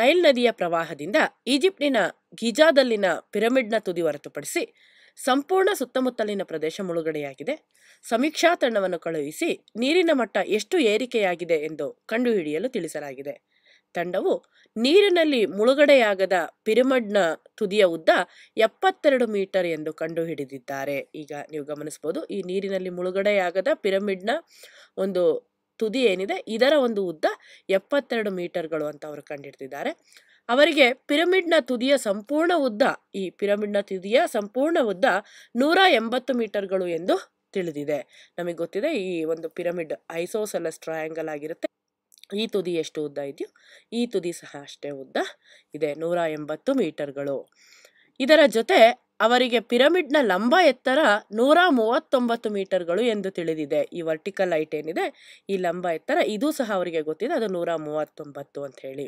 Nile ನದಿಯ ಪ್ರವಾಹದಿಂದ ಈಜಿಪ್ಟಿನ ಗೀಜಾದಲ್ಲಿನ ಪಿರಮಿಡ್ನ ತುದಿ ಹೊರತುಪಡಿಸಿ ಸಂಪೂರ್ಣ ಸುತ್ತಮುತ್ತಲಿನ ಪ್ರದೇಶ ಮುಳುಗಡೆಯಾಗಿದೆ ಸಮೀಕ್ಷಾ ತಂಡವನ್ನು ಕಳುಹಿಸಿ ನೀರಿನ ಮಟ್ಟ ಎಷ್ಟು ಏರಿಕೆಯಾಗಿದೆ ಎಂದು ಕಂಡುಹಿಡಿಯಲು ತಿಳಿಸಲಾಗಿದೆ ತಂಡವು ನೀರಿನಲ್ಲಿ ಮುಳುಗಡೆಯಾಗದ ಪಿರಮಿಡ್ನ ತುದಿಯ ಉದ್ದ ಎಪ್ಪತ್ತೆರಡು ಮೀಟರ್ ಎಂದು ಕಂಡುಹಿಡಿದಿದ್ದಾರೆ ಈಗ ನೀವು ಗಮನಿಸಬಹುದು ಈ ನೀರಿನಲ್ಲಿ ಮುಳುಗಡೆಯಾಗದ ಪಿರಮಿಡ್ನ ಒಂದು ತುದಿ ಏನಿದೆ ಇದರ ಒಂದು ಉದ್ದ ಎಪ್ಪತ್ತೆರಡು ಮೀಟರ್ಗಳು ಅಂತ ಅವರು ಕಂಡಿಡ್ತಿದ್ದಾರೆ ಅವರಿಗೆ ಪಿರಮಿಡ್ನ ತುದಿಯ ಸಂಪೂರ್ಣ ಉದ್ದ ಈ ಪಿರಮಿಡ್ನ ತುದಿಯ ಸಂಪೂರ್ಣ ಉದ್ದ ನೂರ ಎಂಬತ್ತು ಮೀಟರ್ಗಳು ಎಂದು ತಿಳಿದಿದೆ ನಮಗೆ ಗೊತ್ತಿದೆ ಈ ಒಂದು ಪಿರಮಿಡ್ ಐಸೋಸೆಲಸ್ ಟ್ರಯಾಂಗಲ್ ಆಗಿರುತ್ತೆ ಈ ತುದಿ ಎಷ್ಟು ಉದ್ದ ಇದೆಯೋ ಈ ತುದಿ ಸಹ ಅಷ್ಟೇ ಉದ್ದ ಇದೆ ನೂರ ಎಂಬತ್ತು ಮೀಟರ್ಗಳು ಇದರ ಜೊತೆ ಅವರಿಗೆ ಪಿರಮಿಡ್ನ ಲಂಬ ಎತ್ತರ ನೂರ ಮೂವತ್ತೊಂಬತ್ತು ಮೀಟರ್ಗಳು ಎಂದು ತಿಳಿದಿದೆ ಈ ವರ್ಟಿಕಲ್ ಲೈಟ್ ಏನಿದೆ ಈ ಲಂಬ ಎತ್ತರ ಇದು ಸಹ ಅವರಿಗೆ ಗೊತ್ತಿದೆ ಅದು ನೂರ ಮೂವತ್ತೊಂಬತ್ತು ಅಂತ ಹೇಳಿ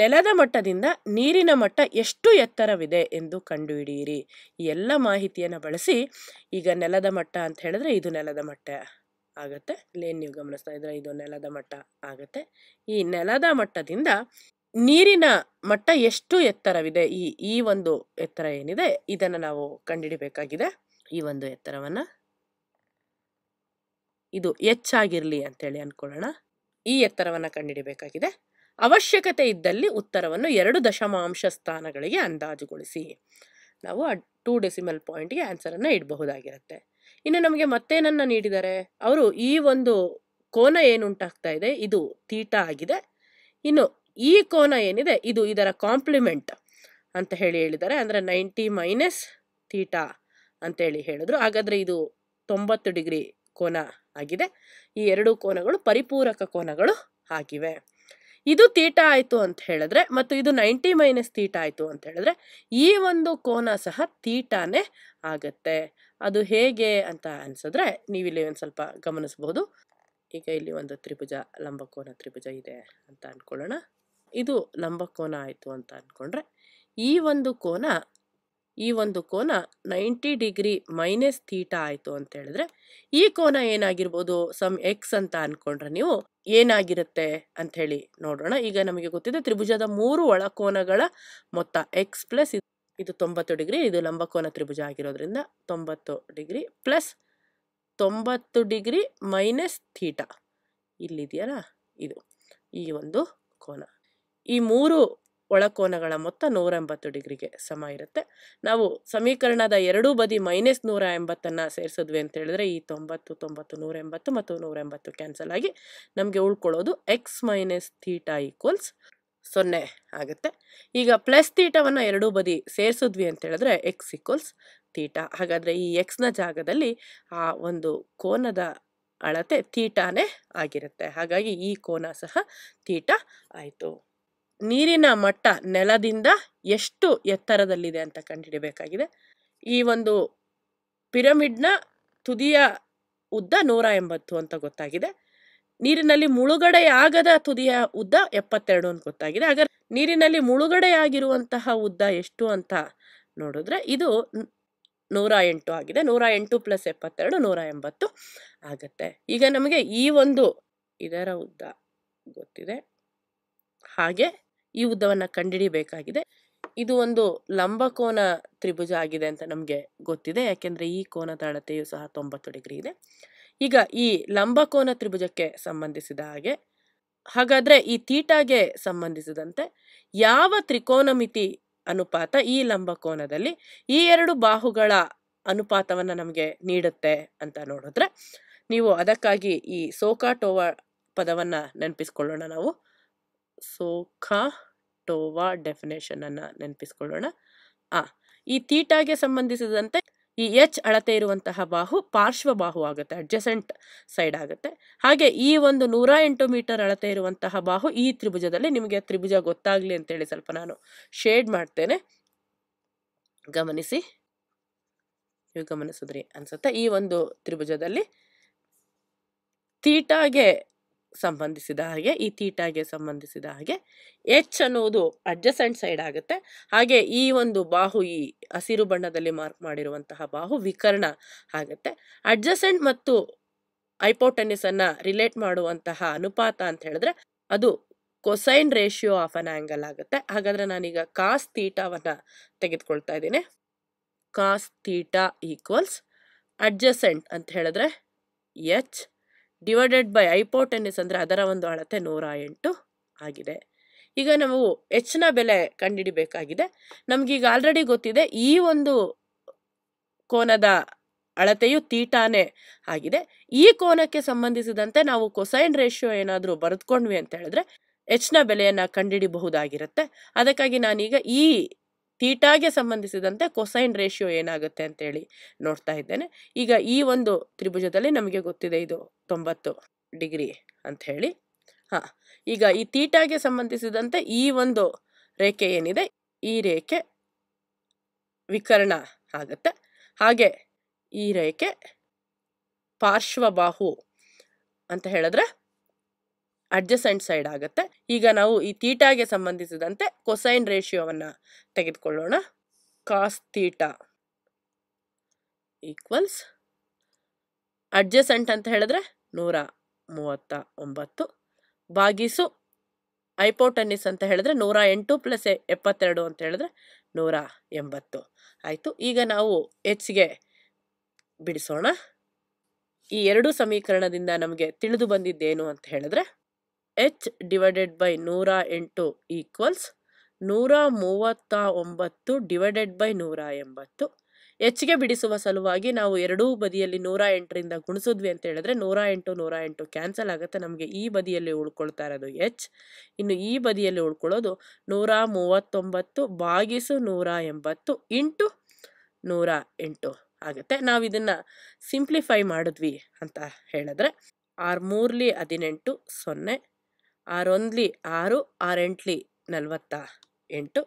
ನೆಲದ ಮಟ್ಟದಿಂದ ನೀರಿನ ಮಟ್ಟ ಎಷ್ಟು ಎತ್ತರವಿದೆ ಎಂದು ಕಂಡುಹಿಡಿಯಿರಿ ಈ ಎಲ್ಲ ಮಾಹಿತಿಯನ್ನು ಬಳಸಿ ಈಗ ನೆಲದ ಮಟ್ಟ ಅಂತ ಹೇಳಿದ್ರೆ ಇದು ನೆಲದ ಮಟ್ಟ ಆಗುತ್ತೆ ಲೇನ್ ನೀವು ಗಮನಿಸ್ತಾ ಇದ್ರೆ ಇದು ನೆಲದ ಮಟ್ಟ ಆಗುತ್ತೆ ಈ ನೆಲದ ಮಟ್ಟದಿಂದ ನೀರಿನ ಮಟ್ಟ ಎಷ್ಟು ಎತ್ತರವಿದೆ ಈ ಈ ಒಂದು ಎತ್ತರ ಏನಿದೆ ಇದನ್ನು ನಾವು ಕಂಡುಹಿಡಬೇಕಾಗಿದೆ ಈ ಒಂದು ಎತ್ತರವನ್ನು ಇದು ಹೆಚ್ಚಾಗಿರಲಿ ಅಂತೇಳಿ ಅಂದ್ಕೊಳ್ಳೋಣ ಈ ಎತ್ತರವನ್ನು ಕಂಡುಹಿಡಬೇಕಾಗಿದೆ ಅವಶ್ಯಕತೆ ಇದ್ದಲ್ಲಿ ಉತ್ತರವನ್ನು ಎರಡು ದಶಮಾಂಶ ಸ್ಥಾನಗಳಿಗೆ ಅಂದಾಜುಗೊಳಿಸಿ ನಾವು ಟೂ ಡೆಸಿಮಲ್ ಪಾಯಿಂಟ್ಗೆ ಆನ್ಸರನ್ನು ಇಡಬಹುದಾಗಿರುತ್ತೆ ಇನ್ನು ನಮಗೆ ಮತ್ತೇನನ್ನು ನೀಡಿದ್ದಾರೆ ಅವರು ಈ ಒಂದು ಕೋನ ಏನುಂಟಾಗ್ತಾ ಇದೆ ಇದು ತೀಟ ಆಗಿದೆ ಇನ್ನು ಈ ಕೋನ ಏನಿದೆ ಇದು ಇದರ ಕಾಂಪ್ಲಿಮೆಂಟ್ ಅಂತ ಹೇಳಿ ಹೇಳಿದ್ದಾರೆ ಅಂದರೆ ನೈಂಟಿ ಮೈನಸ್ ಥೀಟಾ ಅಂತೇಳಿ ಹೇಳಿದ್ರು ಹಾಗಾದರೆ ಇದು ತೊಂಬತ್ತು ಡಿಗ್ರಿ ಕೋನ ಆಗಿದೆ ಈ ಎರಡು ಕೋನಗಳು ಪರಿಪೂರಕ ಕೋನಗಳು ಆಗಿವೆ ಇದು ತೀಟ ಆಯಿತು ಅಂತ ಹೇಳಿದ್ರೆ ಮತ್ತು ಇದು ನೈಂಟಿ ಮೈನಸ್ ತೀಟ ಆಯಿತು ಅಂತ ಹೇಳಿದ್ರೆ ಈ ಒಂದು ಕೋನ ಸಹ ತೀಟಾನೇ ಆಗತ್ತೆ ಅದು ಹೇಗೆ ಅಂತ ಅನ್ಸಿದ್ರೆ ನೀವಿಲ್ಲಿ ಒಂದು ಸ್ವಲ್ಪ ಗಮನಿಸಬಹುದು ಈಗ ಇಲ್ಲಿ ಒಂದು ತ್ರಿಭುಜ ಲಂಬಕೋನ ತ್ರಿಭುಜ ಇದೆ ಅಂತ ಅಂದ್ಕೊಳ್ಳೋಣ ಇದು ಲಂಬಕೋನ ಕೋನ ಆಯಿತು ಅಂತ ಅಂದ್ಕೊಂಡ್ರೆ ಈ ಒಂದು ಕೋನ ಈ ಒಂದು ಕೋನ ನೈಂಟಿ ಡಿಗ್ರಿ ಮೈನಸ್ ಥೀಟ ಆಯಿತು ಅಂತ ಹೇಳಿದ್ರೆ ಈ ಕೋನ ಏನಾಗಿರ್ಬೋದು ಸಮ್ ಎಕ್ಸ್ ಅಂತ ಅಂದ್ಕೊಂಡ್ರೆ ನೀವು ಏನಾಗಿರುತ್ತೆ ಅಂತ ಹೇಳಿ ನೋಡೋಣ ಈಗ ನಮಗೆ ಗೊತ್ತಿದೆ ತ್ರಿಭುಜದ ಮೂರು ಒಳಕೋನಗಳ ಮೊತ್ತ ಎಕ್ಸ್ ಪ್ಲಸ್ ಇದು ತೊಂಬತ್ತು ಡಿಗ್ರಿ ಇದು ಲಂಬಕೋನ ತ್ರಿಭುಜ ಆಗಿರೋದ್ರಿಂದ ತೊಂಬತ್ತು ಡಿಗ್ರಿ ಪ್ಲಸ್ ತೊಂಬತ್ತು ಡಿಗ್ರಿ ಮೈನಸ್ ಥೀಟ ಇಲ್ಲಿದೆಯಲ್ಲ ಇದು ಈ ಒಂದು ಕೋನ ಈ ಮೂರು ಒಳಕೋನಗಳ ಮೊತ್ತ ನೂರ ಎಂಬತ್ತು ಡಿಗ್ರಿಗೆ ಸಮ ಇರುತ್ತೆ ನಾವು ಸಮೀಕರಣದ ಎರಡೂ ಬದಿ ಮೈನಸ್ ನೂರ ಎಂಬತ್ತನ್ನು ಸೇರಿಸಿದ್ವಿ ಅಂತ ಹೇಳಿದ್ರೆ ಈ ತೊಂಬತ್ತು ತೊಂಬತ್ತು ನೂರ ಎಂಬತ್ತು ಮತ್ತು ನೂರ ಎಂಬತ್ತು ಕ್ಯಾನ್ಸಲ್ ಆಗಿ ನಮಗೆ ಉಳ್ಕೊಳ್ಳೋದು ಎಕ್ಸ್ ಮೈನಸ್ ಥೀಟಾ ಈಕ್ವಲ್ಸ್ ಸೊನ್ನೆ ಆಗುತ್ತೆ ಈಗ ಪ್ಲಸ್ ತೀಟವನ್ನು ಎರಡೂ ಬದಿ ಸೇರಿಸಿದ್ವಿ ಅಂತ ಹೇಳಿದ್ರೆ ಎಕ್ಸ್ ಈಕ್ವಲ್ಸ್ ತೀಟ ಹಾಗಾದರೆ ಈ ಎಕ್ಸ್ನ ಜಾಗದಲ್ಲಿ ಆ ಒಂದು ಕೋನದ ಅಳತೆ ತೀಟಾನೇ ಆಗಿರುತ್ತೆ ಹಾಗಾಗಿ ಈ ಕೋನ ಸಹ ತೀಟ ಆಯಿತು ನೀರಿನ ಮಟ್ಟ ನೆಲದಿಂದ ಎಷ್ಟು ಎತ್ತರದಲ್ಲಿದೆ ಅಂತ ಕಂಡುಹಿಡಬೇಕಾಗಿದೆ ಈ ಒಂದು ಪಿರಮಿಡ್ನ ತುದಿಯ ಉದ್ದ ನೂರ ಎಂಬತ್ತು ಅಂತ ಗೊತ್ತಾಗಿದೆ ನೀರಿನಲ್ಲಿ ಮುಳುಗಡೆಯಾಗದ ತುದಿಯ ಉದ್ದ ಎಪ್ಪತ್ತೆರಡು ಅಂತ ಗೊತ್ತಾಗಿದೆ ಹಾಗಾದ್ರೆ ನೀರಿನಲ್ಲಿ ಮುಳುಗಡೆಯಾಗಿರುವಂತಹ ಉದ್ದ ಎಷ್ಟು ಅಂತ ನೋಡಿದ್ರೆ ಇದು ನೂರ ಎಂಟು ಆಗಿದೆ ನೂರ ಎಂಟು ಪ್ಲಸ್ ಎಪ್ಪತ್ತೆರಡು ನೂರ ಎಂಬತ್ತು ಆಗುತ್ತೆ ಈಗ ನಮಗೆ ಈ ಒಂದು ಇದರ ಉದ್ದ ಗೊತ್ತಿದೆ ಹಾಗೆ ಈ ಉದ್ದವನ್ನು ಕಂಡುಹಿಡಿಯಬೇಕಾಗಿದೆ ಇದು ಒಂದು ಲಂಬಕೋನ ತ್ರಿಭುಜ ಆಗಿದೆ ಅಂತ ನಮಗೆ ಗೊತ್ತಿದೆ ಯಾಕೆಂದರೆ ಈ ಕೋನ ತಾಳತೆಯು ಸಹ ತೊಂಬತ್ತು ಡಿಗ್ರಿ ಇದೆ ಈಗ ಈ ಲಂಬಕೋನ ತ್ರಿಭುಜಕ್ಕೆ ಸಂಬಂಧಿಸಿದ ಹಾಗೆ ಹಾಗಾದರೆ ಈ ತೀಟಾಗೆ ಸಂಬಂಧಿಸಿದಂತೆ ಯಾವ ತ್ರಿಕೋನಮಿತಿ ಅನುಪಾತ ಈ ಲಂಬಕೋನದಲ್ಲಿ ಈ ಎರಡು ಬಾಹುಗಳ ಅನುಪಾತವನ್ನು ನಮಗೆ ನೀಡುತ್ತೆ ಅಂತ ನೋಡಿದ್ರೆ ನೀವು ಅದಕ್ಕಾಗಿ ಈ ಸೋಕಾಟೋವ ಪದವನ್ನು ನೆನಪಿಸ್ಕೊಳ್ಳೋಣ ನಾವು ಡೆಫಿನೇಷನ್ ಅನ್ನು ನೆನಪಿಸ್ಕೊಳ್ಳೋಣ ಆ ಈ ತೀಟಾಗೆ ಸಂಬಂಧಿಸಿದಂತೆ ಈ ಎಚ್ ಅಳತೆ ಇರುವಂತಹ ಬಾಹು ಪಾರ್ಶ್ವ ಬಾಹು ಆಗುತ್ತೆ ಅಡ್ಜಸೆಂಟ್ ಸೈಡ್ ಆಗುತ್ತೆ ಹಾಗೆ ಈ ಒಂದು ನೂರ ಎಂಟು ಮೀಟರ್ ಅಳತೆ ಇರುವಂತಹ ಬಾಹು ಈ ತ್ರಿಭುಜದಲ್ಲಿ ನಿಮಗೆ ತ್ರಿಭುಜ ಗೊತ್ತಾಗಲಿ ಅಂತೇಳಿ ಸ್ವಲ್ಪ ನಾನು ಶೇಡ್ ಮಾಡ್ತೇನೆ ಗಮನಿಸಿ ನೀವು ಗಮನಿಸಿದ್ರಿ ಅನ್ಸುತ್ತೆ ಈ ಒಂದು ತ್ರಿಭುಜದಲ್ಲಿ ತೀಟಾಗೆ ಸಂಬಂಧಿಸಿದ ಹಾಗೆ ಈ ತೀಟಾಗೆ ಸಂಬಂಧಿಸಿದ ಹಾಗೆ ಎಚ್ ಅನ್ನುವುದು ಅಡ್ಜಸೆಂಟ್ ಸೈಡ್ ಆಗುತ್ತೆ ಹಾಗೆ ಈ ಒಂದು ಬಾಹು ಈ ಹಸಿರು ಬಣ್ಣದಲ್ಲಿ ಮಾರ್ಕ್ ಮಾಡಿರುವಂತಹ ಬಾಹು ವಿಕರ್ಣ ಆಗುತ್ತೆ ಅಡ್ಜಸೆಂಟ್ ಮತ್ತು ಐಪೋಟನಿಸ್ ಅನ್ನ ರಿಲೇಟ್ ಮಾಡುವಂತಹ ಅನುಪಾತ ಅಂತ ಹೇಳಿದ್ರೆ ಅದು cosine ratio of an angle ಆಗುತ್ತೆ ಹಾಗಾದರೆ ನಾನೀಗ ಕಾಸ್ ತೀಟಾವನ್ನು ತೆಗೆದುಕೊಳ್ತಾ ಇದ್ದೀನಿ ಕಾಸ್ ತೀಟಾ ಈಕ್ವಲ್ಸ್ ಅಡ್ಜಸೆಂಟ್ ಅಂತ ಹೇಳಿದ್ರೆ ಎಚ್ ಡಿವೈಡೆಡ್ ಬೈ ಐಪೋಟೆನಿಸ್ ಅಂದರೆ ಅದರ ಒಂದು ಅಳತೆ ನೂರ ಎಂಟು ಆಗಿದೆ ಈಗ ನಾವು ಹೆಚ್ಚಿನ ಬೆಲೆ ಕಂಡುಹಿಡಿಬೇಕಾಗಿದೆ ನಮಗೀಗ ಆಲ್ರೆಡಿ ಗೊತ್ತಿದೆ ಈ ಒಂದು ಕೋನದ ಅಳತೆಯು ತೀಟಾನೇ ಆಗಿದೆ ಈ ಕೋನಕ್ಕೆ ಸಂಬಂಧಿಸಿದಂತೆ ನಾವು ಕೊಸೈನ್ ರೇಷಿಯೋ ಏನಾದರೂ ಬರೆದ್ಕೊಂಡ್ವಿ ಅಂತ ಹೇಳಿದ್ರೆ ಹೆಚ್ಚಿನ ಬೆಲೆಯನ್ನು ಕಂಡುಹಿಡಿಬಹುದಾಗಿರುತ್ತೆ ಅದಕ್ಕಾಗಿ ನಾನೀಗ ಈ ತೀಟಾಗೆ ಸಂಬಂಧಿಸಿದಂತೆ ಕೊಸೈನ್ ರೇಷಿಯೋ ಏನಾಗುತ್ತೆ ಅಂತೇಳಿ ನೋಡ್ತಾ ಇದ್ದೇನೆ ಈಗ ಈ ಒಂದು ತ್ರಿಭುಜದಲ್ಲಿ ನಮಗೆ ಗೊತ್ತಿದೆ ಇದು ತೊಂಬತ್ತು ಡಿಗ್ರಿ ಅಂತ ಹೇಳಿ ಹಾಂ ಈಗ ಈ ತೀಟಾಗೆ ಸಂಬಂಧಿಸಿದಂತೆ ಈ ಒಂದು ರೇಖೆ ಏನಿದೆ ಈ ರೇಖೆ ವಿಕರ್ಣ ಆಗುತ್ತೆ ಹಾಗೆ ಈ ರೇಖೆ ಪಾರ್ಶ್ವಬಾಹು ಅಂತ ಹೇಳಿದ್ರೆ ಅಡ್ಜಸೆಂಟ್ ಸೈಡ್ ಆಗುತ್ತೆ ಈಗ ನಾವು ಈ ತೀಟಾಗೆ ಸಂಬಂಧಿಸಿದಂತೆ ಕೊಸೈನ್ ರೇಷಿಯೋವನ್ನು ತೆಗೆದುಕೊಳ್ಳೋಣ ಕಾಸ್ ತೀಟಾ ಈಕ್ವಲ್ಸ್ ಅಡ್ಜಸೆಂಟ್ ಅಂತ ಹೇಳಿದ್ರೆ ನೂರ ಮೂವತ್ತ ಒಂಬತ್ತು ಬಾಗಿಸು ಐಪೋಟನ್ನಿಸ್ ಅಂತ ಹೇಳಿದ್ರೆ ನೂರ ಎಂಟು ಪ್ಲಸ್ ಎಪ್ಪತ್ತೆರಡು ಅಂತ ಹೇಳಿದ್ರೆ ನೂರ ಎಂಬತ್ತು ಆಯಿತು ಈಗ ನಾವು ಎಚ್ಗೆ ಬಿಡಿಸೋಣ ಈ ಎರಡು ಸಮೀಕರಣದಿಂದ ನಮಗೆ ತಿಳಿದು ಬಂದಿದ್ದೇನು ಅಂತ ಹೇಳಿದ್ರೆ ಎಚ್ ಡಿವೈಡೆಡ್ ಬೈ ನೂರ ಎಂಟು ಈಕ್ವಲ್ಸ್ ನೂರ ಮೂವತ್ತ ಒಂಬತ್ತು ಡಿವೈಡೆಡ್ ಬೈ ನೂರ ಎಂಬತ್ತು ಹೆಚ್ಚಿಗೆ ಬಿಡಿಸುವ ಸಲುವಾಗಿ ನಾವು ಎರಡೂ ಬದಿಯಲ್ಲಿ ನೂರ ಎಂಟರಿಂದ ಗುಣಿಸಿದ್ವಿ ಅಂತ ಹೇಳಿದ್ರೆ ನೂರ ಎಂಟು ನೂರ ಎಂಟು ಕ್ಯಾನ್ಸಲ್ ಆಗುತ್ತೆ ನಮಗೆ ಈ ಬದಿಯಲ್ಲಿ ಉಳ್ಕೊಳ್ತಾ ಇರೋದು ಎಚ್ ಇನ್ನು ಈ ಬದಿಯಲ್ಲಿ ಉಳ್ಕೊಳ್ಳೋದು ನೂರ ಮೂವತ್ತೊಂಬತ್ತು ಬಾಗಿಸು ನೂರ ಎಂಬತ್ತು ಇಂಟು ನೂರ ಎಂಟು ಆಗುತ್ತೆ ನಾವು ಇದನ್ನು ಸಿಂಪ್ಲಿಫೈ ಮಾಡಿದ್ವಿ ಅಂತ ಹೇಳಿದ್ರೆ ಆರು ಮೂರ್ಲಿ ಹದಿನೆಂಟು ಸೊನ್ನೆ ಆರೊಂದ್ಲಿ ಆರು ಆರೆಂಟ್ಲಿ ನಲವತ್ತ ಎಂಟು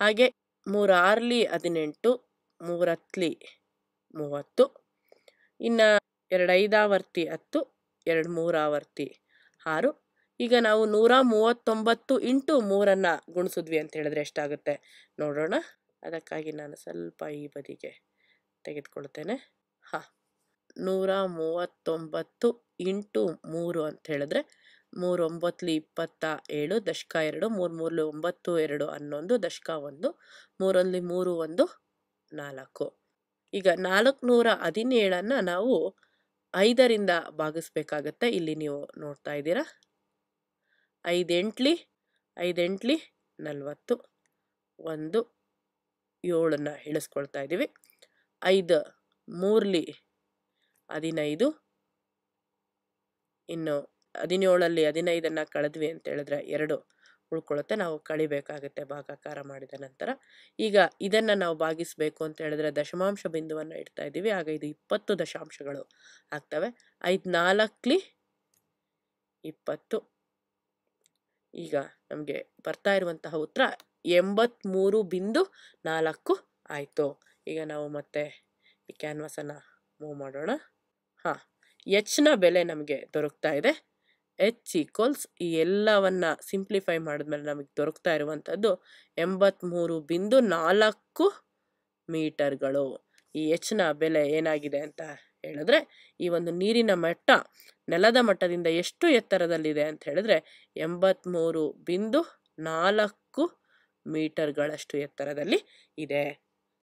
ಹಾಗೆ ಮೂರಾರ್ಲಿ ಹದಿನೆಂಟು ಮೂರತ್ಲಿ ಮೂವತ್ತು ಇನ್ನು ಎರಡೈದಾವರ್ತಿ ಹತ್ತು ಎರಡು ಮೂರಾವರ್ತಿ ಆರು ಈಗ ನಾವು ನೂರ ಮೂವತ್ತೊಂಬತ್ತು ಇಂಟು ಮೂರನ್ನು ಗುಣಿಸಿದ್ವಿ ಅಂತ ಹೇಳಿದ್ರೆ ಎಷ್ಟಾಗುತ್ತೆ ನೋಡೋಣ ಅದಕ್ಕಾಗಿ ನಾನು ಸ್ವಲ್ಪ ಈ ಬದಿಗೆ ತೆಗೆದುಕೊಳ್ತೇನೆ ಹಾಂ ನೂರ ಮೂವತ್ತೊಂಬತ್ತು ಇಂಟು ಮೂರು ಅಂತ ಹೇಳಿದ್ರೆ ಮೂರು ಇಪ್ಪತ್ತ ಏಳು ದಶಕ ಎರಡು ಮೂರು ಮೂರಲಿ ಒಂಬತ್ತು ಎರಡು ಹನ್ನೊಂದು ದಶಕ ಒಂದು ಮೂರಲ್ಲಿ ಮೂರು ಒಂದು ನಾಲ್ಕು ಈಗ ನಾಲ್ಕು ನೂರ ಹದಿನೇಳನ್ನು ನಾವು ಐದರಿಂದ ಭಾಗಿಸ್ಬೇಕಾಗತ್ತೆ ಇಲ್ಲಿ ನೀವು ನೋಡ್ತಾ ಇದ್ದೀರಾ ಐದೆಂಟ್ಲಿ ಐದೆಂಟ್ಲಿ ನಲವತ್ತು ಒಂದು ಏಳನ್ನು ಇಳಿಸ್ಕೊಳ್ತಾ ಇದ್ದೀವಿ ಐದು ಮೂರ್ಲಿ ಹದಿನೈದು ಇನ್ನು ಹದಿನೇಳಲ್ಲಿ ಹದಿನೈದನ್ನು ಕಳೆದ್ವಿ ಅಂತ ಹೇಳಿದ್ರೆ ಎರಡು ಉಳ್ಕೊಳ್ಳುತ್ತೆ ನಾವು ಕಳಿಬೇಕಾಗುತ್ತೆ ಭಾಗಾಕಾರ ಮಾಡಿದ ನಂತರ ಈಗ ಇದನ್ನು ನಾವು ಭಾಗಿಸಬೇಕು ಅಂತ ಹೇಳಿದ್ರೆ ದಶಮಾಂಶ ಬಿಂದುವನ್ನು ಇಡ್ತಾ ಇದ್ದೀವಿ ಆಗ ಇದು ಇಪ್ಪತ್ತು ದಶಾಂಶಗಳು ಆಗ್ತವೆ ಐದು ನಾಲ್ಕಲಿ ಇಪ್ಪತ್ತು ಈಗ ನಮಗೆ ಬರ್ತಾ ಇರುವಂತಹ ಉತ್ತರ ಎಂಬತ್ತ್ಮೂರು ಬಿಂದು ನಾಲ್ಕು ಆಯಿತು ಈಗ ನಾವು ಮತ್ತೆ ಈ ಕ್ಯಾನ್ವಾಸನ್ನು ಮೂವ್ ಮಾಡೋಣ ಹಾಂ ಹೆಚ್ಚಿನ ಬೆಲೆ ನಮಗೆ ದೊರಕ್ತಾ ಇದೆ ಎಚ್ ಈಕ್ವಲ್ಸ್ ಈ ಎಲ್ಲವನ್ನು ಸಿಂಪ್ಲಿಫೈ ಮಾಡಿದ್ಮೇಲೆ ನಮಗೆ ದೊರಕ್ತಾ ಇರುವಂಥದ್ದು ಎಂಬತ್ತ್ಮೂರು ಬಿಂದು ನಾಲ್ಕು ಮೀಟರ್ಗಳು ಈ ಎಚ್ನ ಬೆಲೆ ಏನಾಗಿದೆ ಅಂತ ಹೇಳಿದ್ರೆ ಈ ಒಂದು ನೀರಿನ ಮಟ್ಟ ನೆಲದ ಮಟ್ಟದಿಂದ ಎಷ್ಟು ಎತ್ತರದಲ್ಲಿದೆ ಅಂತ ಹೇಳಿದ್ರೆ ಎಂಬತ್ತ್ಮೂರು ಬಿಂದು ನಾಲ್ಕು ಮೀಟರ್ಗಳಷ್ಟು ಎತ್ತರದಲ್ಲಿ ಇದೆ